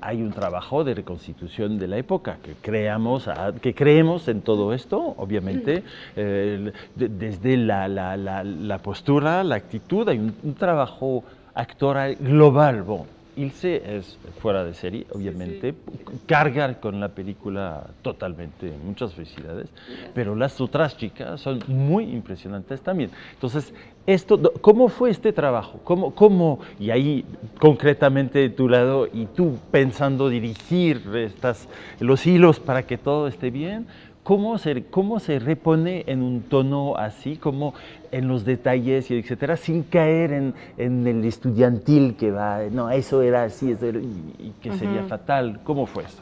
hay un trabajo de reconstitución de la época que creamos, que creemos en todo esto, obviamente, mm. eh, desde la, postura, la actitud, hay un, trabajo actoral global. Ilse es fuera de serie, obviamente. Cargar Carga con la película totalmente, muchas felicidades. Pero las otras chicas son muy impresionantes también. Entonces, esto, ¿cómo fue este trabajo? ¿Cómo, cómo y ahí concretamente de tu lado y tú pensando dirigir los hilos para que todo esté bien? ¿Cómo se, repone en un tono así, como en los detalles y etcétera, sin caer en, el estudiantil que va, no, eso era así, eso y, que sería fatal? ¿Cómo fue eso?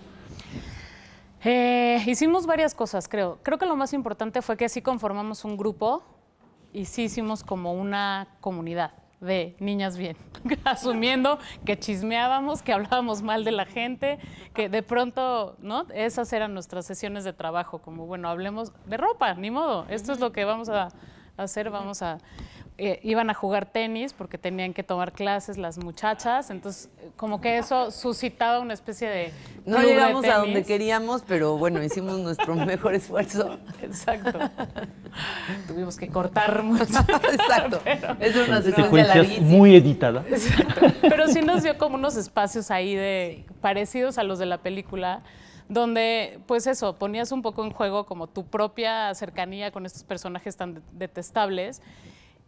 Eh, hicimos varias cosas, creo. Creo que lo más importante fue que así conformamos un grupo y sí hicimos como una comunidad de Niñas Bien, asumiendo que chismeábamos, que hablábamos mal de la gente, que de pronto, ¿no? Esas eran nuestras sesiones de trabajo, como, bueno, hablemos de ropa, ni modo, esto es lo que vamos a hacer, vamos a... Eh, iban a jugar tenis porque tenían que tomar clases las muchachas, entonces como que eso suscitaba una especie de... No llegamos a donde queríamos, pero bueno, hicimos nuestro mejor esfuerzo. Exacto. Tuvimos que cortar mucho. Exacto. es una secuencia muy editada. Pero sí nos dio como unos espacios ahí de parecidos a los de la película donde pues eso, ponías un poco en juego como tu propia cercanía con estos personajes tan detestables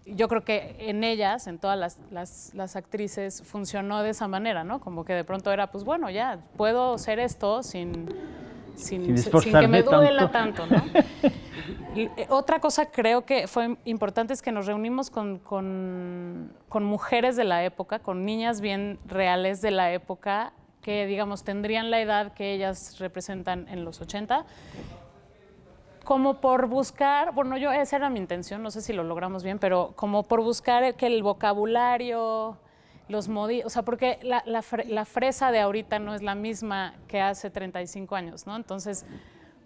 yo creo que en ellas, en todas las, actrices, funcionó de esa manera, ¿no? Como que de pronto era, pues bueno, ya puedo hacer esto sin, sin, que me duela tanto, ¿no? Eh, otra cosa creo que fue importante es que nos reunimos con, con, mujeres de la época, con niñas bien reales de la época que, digamos, tendrían la edad que ellas representan en los 80 como por buscar, bueno, yo esa era mi intención, no sé si lo logramos bien, pero como por buscar que el vocabulario, los modi, o sea, porque la, fresa de ahorita no es la misma que hace 35 años, ¿no? Entonces,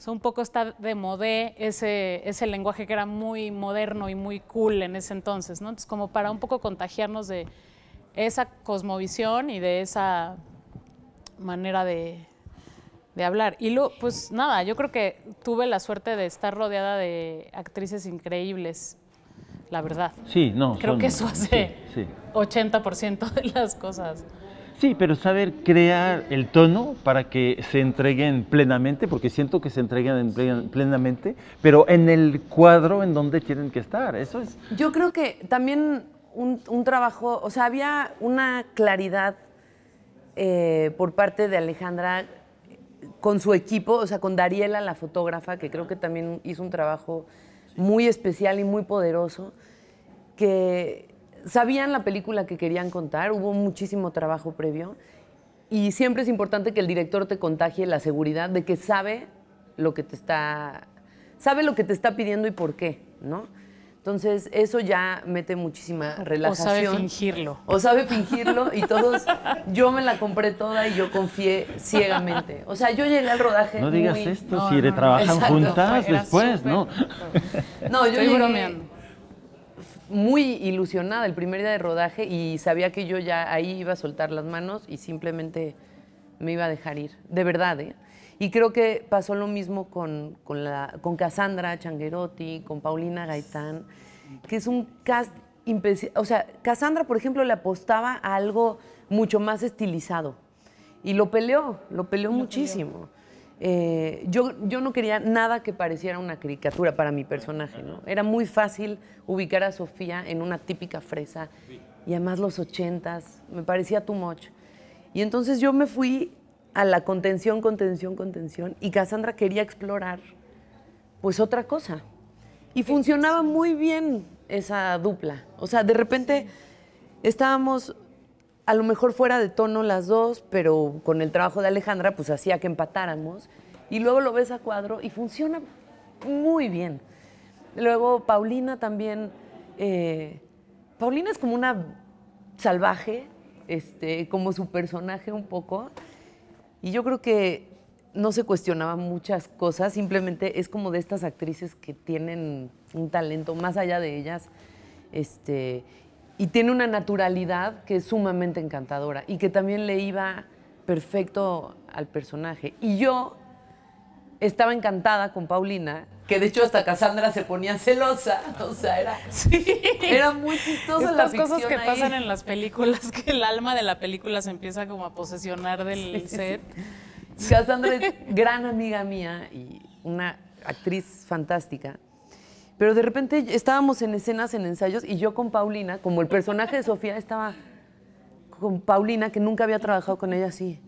un poco está de modé ese, ese lenguaje que era muy moderno y muy cool en ese entonces, ¿no? Entonces, como para un poco contagiarnos de esa cosmovisión y de esa manera de de hablar. Y lo, pues nada, yo creo que tuve la suerte de estar rodeada de actrices increíbles, la verdad. Sí, no. Creo que eso hace 80% de las cosas. Sí, pero saber crear el tono para que se entreguen plenamente, porque siento que se entreguen plenamente, pero en el cuadro en donde tienen que estar. Eso es. Yo creo que también un, trabajo, o sea, había una claridad eh, por parte de Alejandra con su equipo, o sea, con Dariela, la fotógrafa, que creo que también hizo un trabajo muy especial y muy poderoso, que sabían la película que querían contar, hubo muchísimo trabajo previo, y siempre es importante que el director te contagie la seguridad de que sabe lo que te está, sabe lo que te está pidiendo y por qué, ¿no? Entonces, eso ya mete muchísima relajación. O sabe fingirlo. O sabe fingirlo y todos, yo me la compré toda y yo confié ciegamente. O sea, yo llegué al rodaje No digas esto, si trabajan juntas después, ¿no? No, yo muy ilusionada el primer día de rodaje y sabía que yo ya ahí iba a soltar las manos y simplemente me iba a dejar ir. De verdad, ¿eh? Y creo que pasó lo mismo con, con, la, con Cassandra Changuerotti, con Paulina Gaitán, que es un cast o sea, Cassandra, por ejemplo, le apostaba a algo mucho más estilizado. Y lo peleó, lo peleó muchísimo. Eh, yo, yo no quería nada que pareciera una caricatura para mi personaje, ¿no? Era muy fácil ubicar a Sofía en una típica fresa. Y además los ochentas, me parecía too much. Y entonces yo me fui a la contención, contención, contención. Y Cassandra quería explorar, pues, otra cosa. Y funcionaba muy bien esa dupla. O sea, de repente estábamos a lo mejor fuera de tono las dos, pero con el trabajo de Alejandra, pues hacía que empatáramos. Y luego lo ves a cuadro y funciona muy bien. Luego Paulina también. Eh, Paulina es como una salvaje, este, como su personaje un poco. Y yo creo que no se cuestionaba muchas cosas, simplemente es como de estas actrices que tienen un talento más allá de ellas, este, y tiene una naturalidad que es sumamente encantadora y que también le iba perfecto al personaje. Y yo estaba encantada con Paulina que de hecho hasta Cassandra se ponía celosa, o sea, era, era muy chistosa Estas cosas que pasan en las películas, que el alma de la película se empieza como a posesionar del set. Cassandra es gran amiga mía y una actriz fantástica. Pero de repente estábamos en escenas, en ensayos, y yo con Paulina, como el personaje de Sofía, estaba con Paulina, que nunca había trabajado con ella así.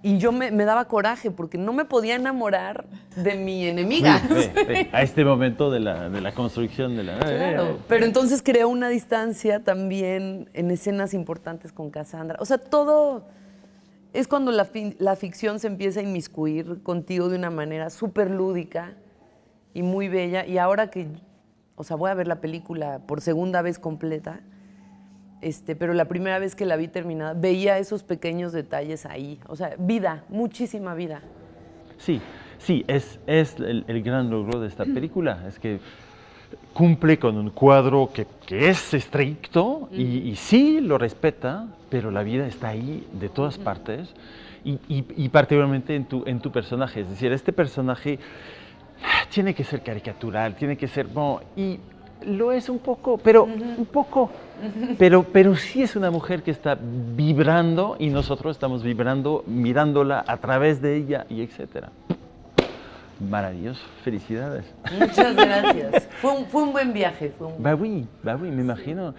Y yo me, daba coraje porque no me podía enamorar de mi enemiga. A este momento de la, construcción de la... Eh, eh, pero eh. entonces creó una distancia también en escenas importantes con Cassandra. O sea, todo es cuando la, la ficción se empieza a inmiscuir contigo de una manera súper lúdica y muy bella. Y ahora que, o sea, voy a ver la película por segunda vez completa este, pero la primera vez que la vi terminada, veía esos pequeños detalles ahí. O sea, vida, muchísima vida. Sí, sí, es, es el, gran logro de esta película. Es que cumple con un cuadro que, es estricto y, sí lo respeta, pero la vida está ahí de todas partes y, particularmente en tu, en tu personaje. Es decir, este personaje ah, tiene que ser caricatural, tiene que ser... y lo es un poco, pero un poco. Pero, pero sí es una mujer que está vibrando y nosotros estamos vibrando, mirándola a través de ella y etcétera. Maravilloso, felicidades. Muchas gracias. fue, un, fue, un, buen viaje. Fue un... Bah oui, me imagino.